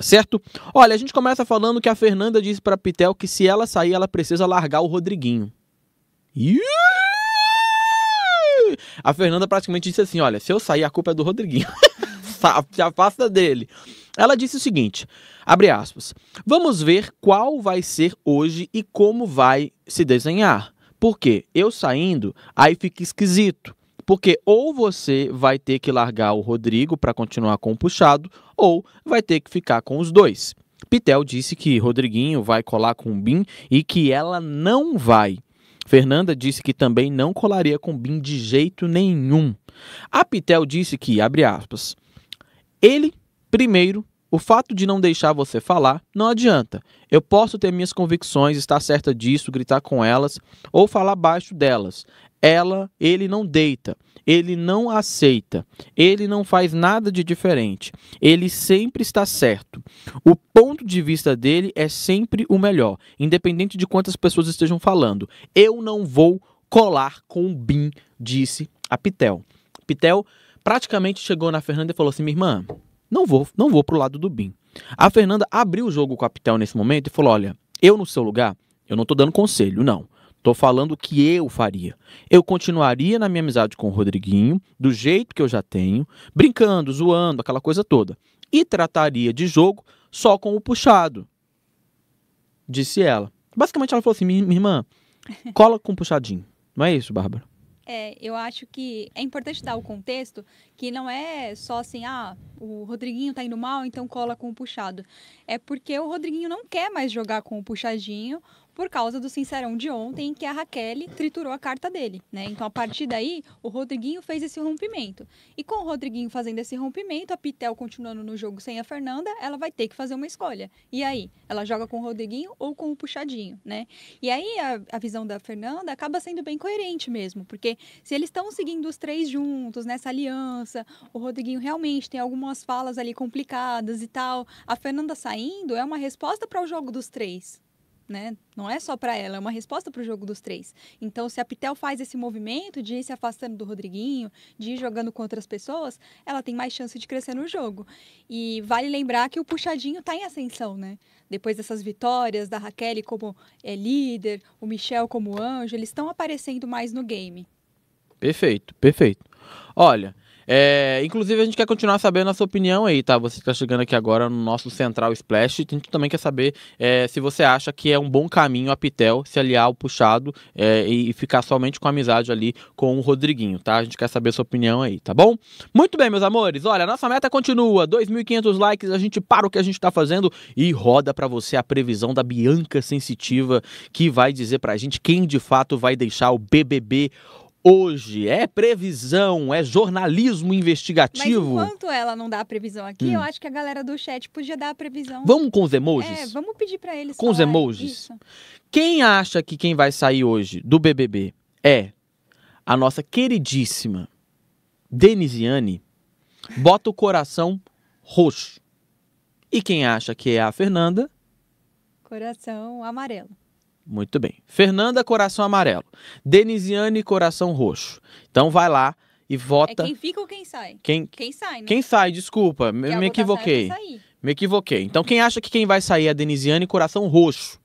certo? Olha, a gente começa falando que a Fernanda disse para Pitel que se ela sair, ela precisa largar o Rodriguinho. A Fernanda praticamente disse assim: olha, se eu sair, a culpa é do Rodriguinho. Se afasta dele. Ela disse o seguinte: abre aspas. Vamos ver qual vai ser hoje e como vai se desenhar. Porque eu saindo, aí fica esquisito. Porque ou você vai ter que largar o Rodrigo para continuar com o puxado, ou vai ter que ficar com os dois. Pitel disse que Rodriguinho vai colar com o Bim e que ela não vai. Fernanda disse que também não colaria com o Bim de jeito nenhum. A Pitel disse que, abre aspas, ele primeiro o fato de não deixar você falar não adianta. Eu posso ter minhas convicções, estar certa disso, gritar com elas ou falar baixo delas. Ela, ele não deita, ele não aceita, ele não faz nada de diferente. Ele sempre está certo. O ponto de vista dele é sempre o melhor, independente de quantas pessoas estejam falando. Eu não vou colar com o BIM, disse a Pitel. Pitel praticamente chegou na Fernanda e falou assim: minha irmã, não vou, não vou pro lado do BIM. A Fernanda abriu o jogo com o capitão nesse momento e falou: olha, eu no seu lugar, eu não tô dando conselho, não. Tô falando o que eu faria. Eu continuaria na minha amizade com o Rodriguinho, do jeito que eu já tenho, brincando, zoando, aquela coisa toda. E trataria de jogo só com o puxado. Disse ela. Basicamente ela falou assim: minha irmã, cola com o puxadinho. Não é isso, Bárbara? É, eu acho que é importante dar o contexto que não é só assim, ah, o Rodriguinho tá indo mal, então cola com o puxado. É porque o Rodriguinho não quer mais jogar com o puxadinho por causa do sincerão de ontem, que a Raquel triturou a carta dele, né? Então, a partir daí, o Rodriguinho fez esse rompimento. E com o Rodriguinho fazendo esse rompimento, a Pitel continuando no jogo sem a Fernanda, ela vai ter que fazer uma escolha. E aí, ela joga com o Rodriguinho ou com o puxadinho, né? E aí a, a visão da Fernanda acaba sendo bem coerente mesmo, porque se eles estão seguindo os três juntos nessa aliança, o Rodriguinho realmente tem alguma umas falas ali complicadas e tal. A Fernanda saindo é uma resposta para o jogo dos três. Né? Não é só para ela, é uma resposta para o jogo dos três. Então, se a Pitel faz esse movimento de ir se afastando do Rodriguinho, de ir jogando com outras pessoas, ela tem mais chance de crescer no jogo. E vale lembrar que o puxadinho está em ascensão, né? Depois dessas vitórias da Raquel como é, líder, o Michel como anjo, eles estão aparecendo mais no game. Perfeito, perfeito. Olha, é, inclusive, a gente quer continuar sabendo a sua opinião aí, tá? Você que tá chegando aqui agora no nosso Central Splash. A gente também quer saber é, se você acha que é um bom caminho a Pitel se aliar ao puxado é, e ficar somente com amizade ali com o Rodriguinho, tá? A gente quer saber a sua opinião aí, tá bom? Muito bem, meus amores. Olha, nossa meta continua: 2.500 likes. A gente para o que a gente tá fazendo e roda para você a previsão da Bianca Sensitiva, que vai dizer pra gente quem de fato vai deixar o BBB hoje? É previsão? É jornalismo investigativo? Mas enquanto ela não dá a previsão aqui, hum. eu acho que a galera do chat podia dar a previsão. Vamos com os emojis? É, vamos pedir para eles. Com os emojis? Isso. Quem acha que quem vai sair hoje do BBB é a nossa queridíssima Denisiane? Bota o coração roxo. E quem acha que é a Fernanda? Coração amarelo. Muito bem. Fernanda, coração amarelo. Denisiane, coração roxo. Então vai lá e vota. É quem fica ou quem sai? Quem, quem sai, né? Quem sai, desculpa, me, me equivoquei. Me equivoquei. Então quem acha que quem vai sair é a Denisiane, coração roxo.